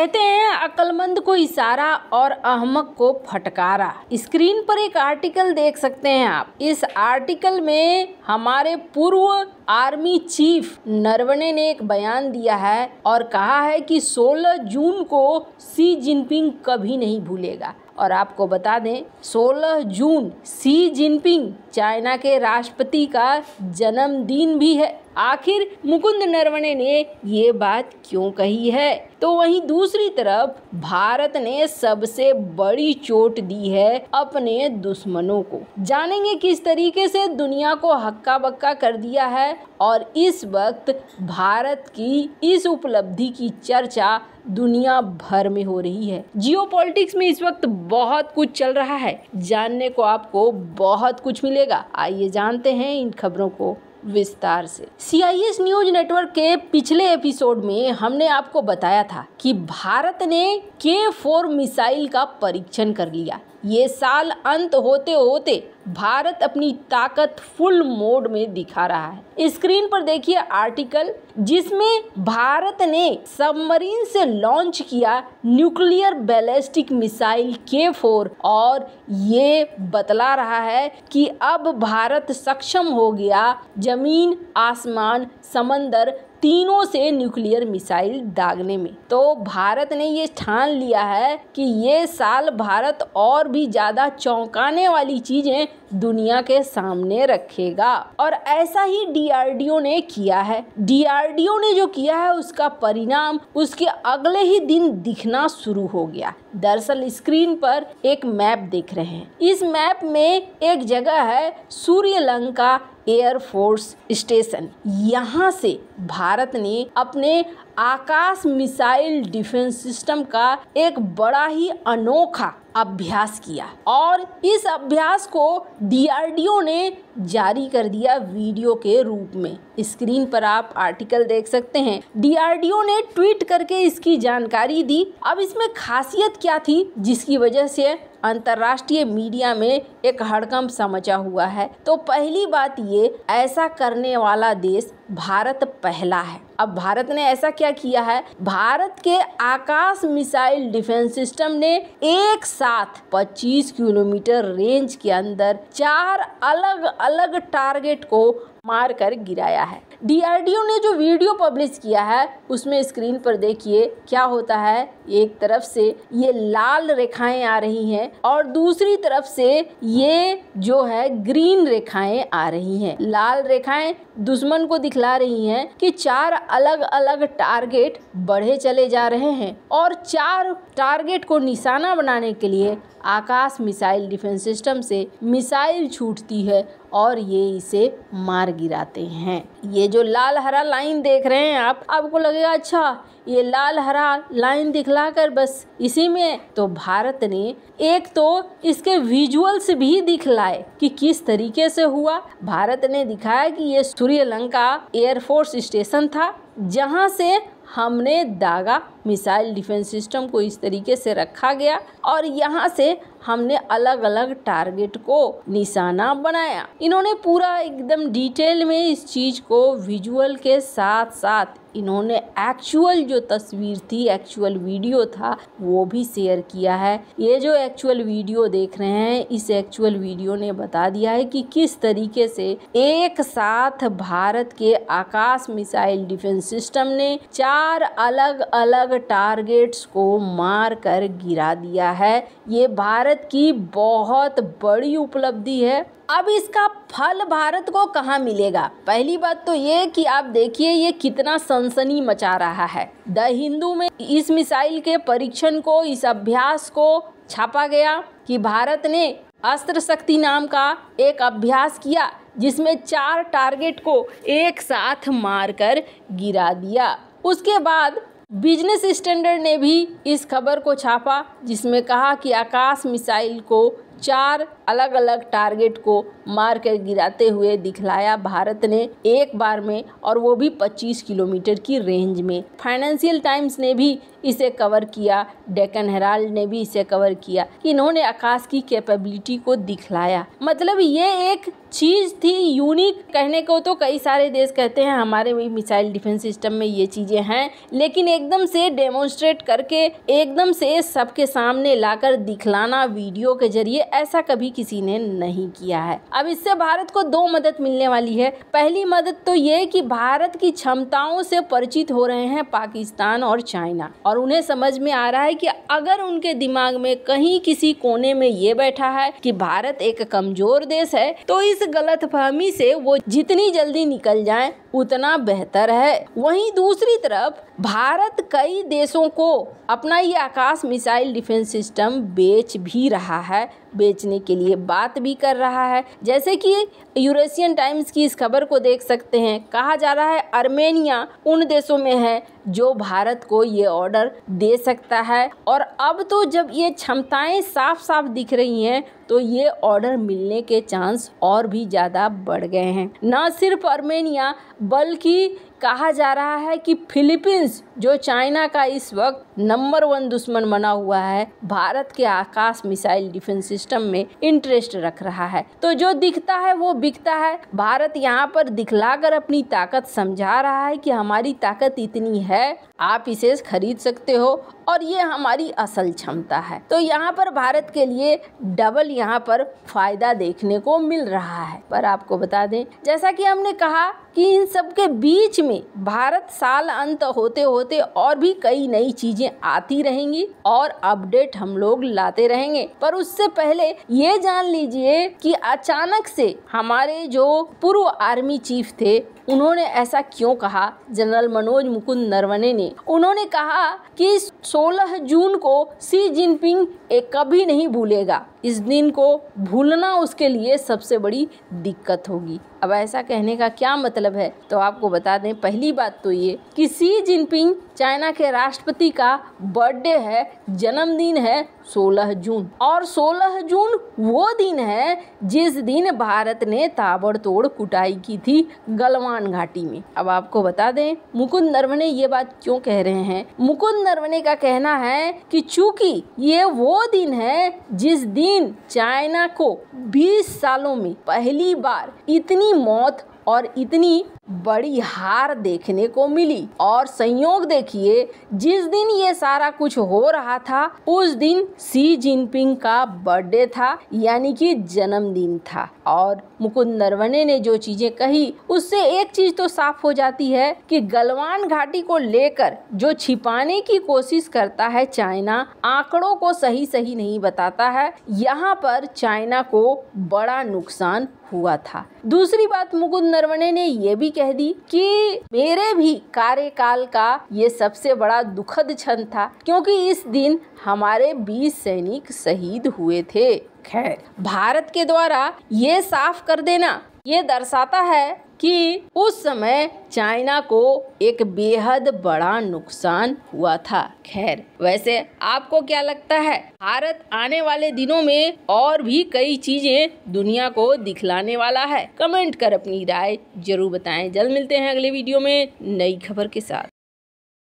कहते हैं अक्लमंद को इशारा और अहमक को फटकारा स्क्रीन पर एक आर्टिकल देख सकते हैं आप इस आर्टिकल में हमारे पूर्व आर्मी चीफ नरवणे ने एक बयान दिया है और कहा है कि 16 जून को सी जिनपिंग कभी नहीं भूलेगा और आपको बता दें 16 जून सी जिनपिंग चाइना के राष्ट्रपति का जन्मदिन भी है आखिर मुकुंद नरवणे ने ये बात क्यों कही है तो वहीं दूसरी तरफ भारत ने सबसे बड़ी चोट दी है अपने दुश्मनों को जानेंगे किस तरीके से दुनिया को हक्का बक्का कर दिया है और इस वक्त भारत की इस उपलब्धि की चर्चा दुनिया भर में हो रही है जियो में इस वक्त बहुत कुछ चल रहा है जानने को आपको बहुत कुछ मिलेगा आइए जानते हैं इन खबरों को विस्तार से C I S news network के पिछले एपिसोड में हमने आपको बताया था कि भारत ने के फोर मिसाइल का परीक्षण कर लिया ये साल अंत होते होते भारत अपनी ताकत फुल मोड में दिखा रहा है स्क्रीन पर देखिए आर्टिकल जिसमें भारत ने सबमरीन से लॉन्च किया nuclear ballistic missile K four और ये बतला रहा है कि अब भारत सक्षम हो गया जमीन आसमान समंदर तीनों से न्यूक्लियर मिसाइल दागने में तो भारत ने ये ठान लिया है कि ये साल भारत और भी ज़्यादा चौंकाने वाली चीज़ें दुनिया के सामने रखेगा और ऐसा ही डीआरडीओ ने किया है डीआरडीओ ने जो किया है उसका परिणाम उसके अगले ही दिन दिखना शुरू हो गया दरअसल स्क्रीन पर एक मैप देख रहे हैं इस मैप में एक जगह है सूर्य लंका एयरफोर्स स्टेशन यहाँ से भारत ने अपने आकाश मिसाइल डिफेंस सिस्टम का एक बड़ा ही अनोखा अभ्यास किया और इस अभ्यास को डीआरडीओ ने जारी कर दिया वीडियो के रूप में स्क्रीन पर आप आर्टिकल देख सकते हैं डीआरडीओ ने ट्वीट करके इसकी जानकारी दी अब इसमें खासियत क्या थी जिसकी वजह से अंतर्राष्ट्रीय मीडिया में एक हड़कंप समझा हुआ है तो पहली बात ये ऐसा करने वाला देश भारत पहला है अब भारत ने ऐसा क्या किया है भारत के आकाश मिसाइल डिफेंस सिस्टम ने एक साथ 25 किलोमीटर रेंज के अंदर चार अलग अलग टारगेट को मार कर गिराया है डीआरडीओ ने जो वीडियो पब्लिश किया है उसमें स्क्रीन पर देखिए क्या होता है एक तरफ से ये लाल रेखाएं आ रही हैं और दूसरी तरफ से ये जो है ग्रीन रेखाएं आ रही हैं लाल रेखाएं दुश्मन को दिखला रही हैं कि चार अलग अलग टारगेट बढ़े चले जा रहे हैं और चार टारगेट को निशाना बनाने के लिए आकाश मिसाइल डिफेंस सिस्टम से मिसाइल छूटती है और ये इसे मार गिराते हैं ये जो लाल हरा लाइन देख रहे हैं आप आपको लगेगा अच्छा ये लाल हरा लाइन दिखलाकर बस इसी में तो भारत ने एक तो इसके विजुअल्स भी दिखलाए कि किस तरीके से हुआ भारत ने दिखाया कि ये श्रीलंका एयरफोर्स स्टेशन था जहाँ से हमने दागा मिसाइल डिफेंस सिस्टम को इस तरीके से रखा गया और यहाँ से हमने अलग अलग टारगेट को निशाना बनाया इन्होंने पूरा एकदम डिटेल में इस चीज़ को विजुअल के साथ साथ इन्होंने एक्चुअल जो तस्वीर थी एक्चुअल वीडियो था वो भी शेयर किया है ये जो एक्चुअल वीडियो देख रहे हैं इस एक्चुअल वीडियो ने बता दिया है कि किस तरीके से एक साथ भारत के आकाश मिसाइल डिफेंस सिस्टम ने चार अलग अलग टारगेट्स को मार कर गिरा दिया है ये भारत की बहुत बड़ी उपलब्धि है अब इसका फल भारत को कहाँ मिलेगा पहली बात तो ये कि आप देखिए ये कितना सनसनी मचा रहा है द हिंदू में इस मिसाइल के परीक्षण को इस अभ्यास को छापा गया कि भारत ने अस्त्र शक्ति नाम का एक अभ्यास किया जिसमें चार टारगेट को एक साथ मारकर गिरा दिया उसके बाद बिजनेस स्टैंडर्ड ने भी इस खबर को छापा जिसमें कहा कि आकाश मिसाइल को चार अलग अलग टारगेट को मार कर गिराते हुए दिखलाया भारत ने एक बार में और वो भी 25 किलोमीटर की रेंज में फाइनेंशियल टाइम्स ने भी इसे कवर किया डेकन हेराल्ड ने भी इसे कवर किया इन्होंने आकाश की कैपेबिलिटी को दिखलाया मतलब ये एक चीज़ थी यूनिक कहने को तो कई सारे देश कहते हैं हमारे भी मिसाइल डिफेंस सिस्टम में ये चीज़ें हैं लेकिन एकदम से डेमोन्स्ट्रेट करके एकदम से सबके सामने लाकर दिखलाना वीडियो के जरिए ऐसा कभी किसी ने नहीं किया है अब इससे भारत को दो मदद मिलने वाली है पहली मदद तो ये कि भारत की क्षमताओं से परिचित हो रहे हैं पाकिस्तान और चाइना और उन्हें समझ में आ रहा है कि अगर उनके दिमाग में कहीं किसी कोने में ये बैठा है कि भारत एक कमजोर देश है तो इस गलत फहमी से वो जितनी जल्दी निकल जाए उतना बेहतर है वहीं दूसरी तरफ भारत कई देशों को अपना ये आकाश मिसाइल डिफेंस सिस्टम बेच भी रहा है बेचने के लिए बात भी कर रहा है जैसे कि यूरेशियन टाइम्स की इस खबर को देख सकते हैं कहा जा रहा है अर्मेनिया उन देशों में है जो भारत को ये ऑर्डर दे सकता है और अब तो जब ये क्षमताएं साफ साफ दिख रही हैं तो ये ऑर्डर मिलने के चांस और भी ज़्यादा बढ़ गए हैं न सिर्फ अर्मेनिया बल्कि कहा जा रहा है कि फिलीपींस जो चाइना का इस वक्त नंबर वन दुश्मन बना हुआ है भारत के आकाश मिसाइल डिफेंस सिस्टम में इंटरेस्ट रख रहा है तो जो दिखता है वो बिकता है भारत यहाँ पर दिखलाकर अपनी ताकत समझा रहा है कि हमारी ताकत इतनी है आप इसे खरीद सकते हो और ये हमारी असल क्षमता है तो यहाँ पर भारत के लिए डबल यहाँ पर फायदा देखने को मिल रहा है पर आपको बता दें जैसा कि हमने कहा कि इन सब के बीच में भारत साल अंत होते होते और भी कई नई चीजें आती रहेंगी और अपडेट हम लोग लाते रहेंगे पर उससे पहले ये जान लीजिए कि अचानक से हमारे जो पूर्व आर्मी चीफ थे उन्होंने ऐसा क्यों कहा जनरल मनोज मुकुंद नरवणे ने उन्होंने कहा कि 16 जून को सी जिनपिंग एक कभी नहीं भूलेगा इस दिन को भूलना उसके लिए सबसे बड़ी दिक्कत होगी अब ऐसा कहने का क्या मतलब है तो आपको बता दें पहली बात तो ये कि सी जिनपिंग चाइना के राष्ट्रपति का बर्थडे है जन्मदिन है 16 जून और 16 जून वो दिन है जिस दिन भारत ने ताबड़तोड़ कुटाई की थी गलवान घाटी में अब आपको बता दें मुकुंद नरवणे ये बात क्यों कह रहे हैं मुकुंद नरवणे का कहना है कि चूंकि ये वो दिन है जिस दिन चाइना को 20 सालों में पहली बार इतनी मौत और इतनी बड़ी हार देखने को मिली और संयोग देखिए जिस दिन ये सारा कुछ हो रहा था उस दिन सी जिनपिंग का बर्थडे था यानी कि जन्मदिन था और मुकुंद नरवणे ने जो चीजें कही उससे एक चीज तो साफ हो जाती है कि गलवान घाटी को लेकर जो छिपाने की कोशिश करता है चाइना आंकड़ों को सही सही नहीं बताता है यहाँ पर चाइना को बड़ा नुकसान हुआ था दूसरी बात मुकुंद नरवणे ने यह भी कह दी कि मेरे भी कार्यकाल का ये सबसे बड़ा दुखद क्षण था क्योंकि इस दिन हमारे 20 सैनिक शहीद हुए थे खैर भारत के द्वारा ये साफ कर देना ये दर्शाता है कि उस समय चाइना को एक बेहद बड़ा नुकसान हुआ था खैर वैसे आपको क्या लगता है भारत आने वाले दिनों में और भी कई चीजें दुनिया को दिखलाने वाला है कमेंट कर अपनी राय जरूर बताएं जल्द मिलते हैं अगले वीडियो में नई खबर के साथ